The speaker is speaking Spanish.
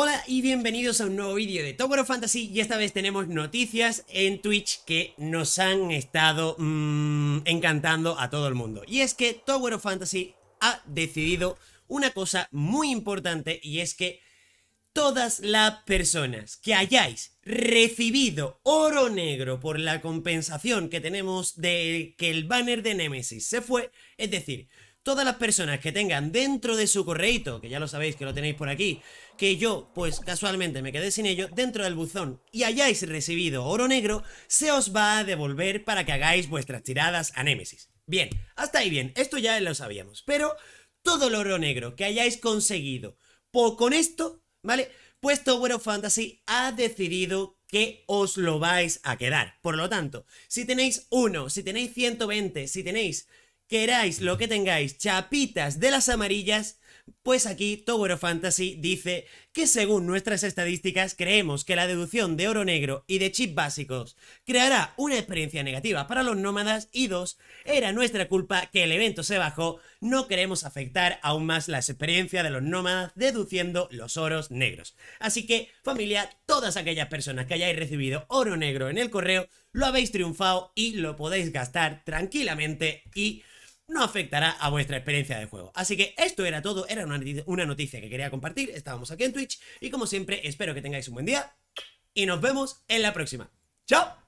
Hola y bienvenidos a un nuevo vídeo de Tower of Fantasy y esta vez tenemos noticias en Twitch que nos han estado mm, encantando a todo el mundo. Y es que Tower of Fantasy ha decidido una cosa muy importante y es que todas las personas que hayáis recibido oro negro por la compensación que tenemos de que el banner de Nemesis se fue, es decir, todas las personas que tengan dentro de su correito, que ya lo sabéis que lo tenéis por aquí, que yo, pues casualmente me quedé sin ello, dentro del buzón y hayáis recibido oro negro, se os va a devolver para que hagáis vuestras tiradas a Némesis. Bien, hasta ahí bien, esto ya lo sabíamos, pero todo el oro negro que hayáis conseguido con esto, ¿vale? Pues Tower Fantasy ha decidido que os lo vais a quedar. Por lo tanto, si tenéis uno si tenéis 120, si tenéis queráis lo que tengáis, chapitas de las amarillas, pues aquí Tower of Fantasy dice que según nuestras estadísticas creemos que la deducción de oro negro y de chips básicos creará una experiencia negativa para los nómadas y dos, era nuestra culpa que el evento se bajó, no queremos afectar aún más las experiencias de los nómadas deduciendo los oros negros. Así que familia, todas aquellas personas que hayáis recibido oro negro en el correo, lo habéis triunfado y lo podéis gastar tranquilamente y no afectará a vuestra experiencia de juego. Así que esto era todo, era una, noticia que quería compartir, estábamos aquí en Twitch y como siempre espero que tengáis un buen día y nos vemos en la próxima. ¡Chao!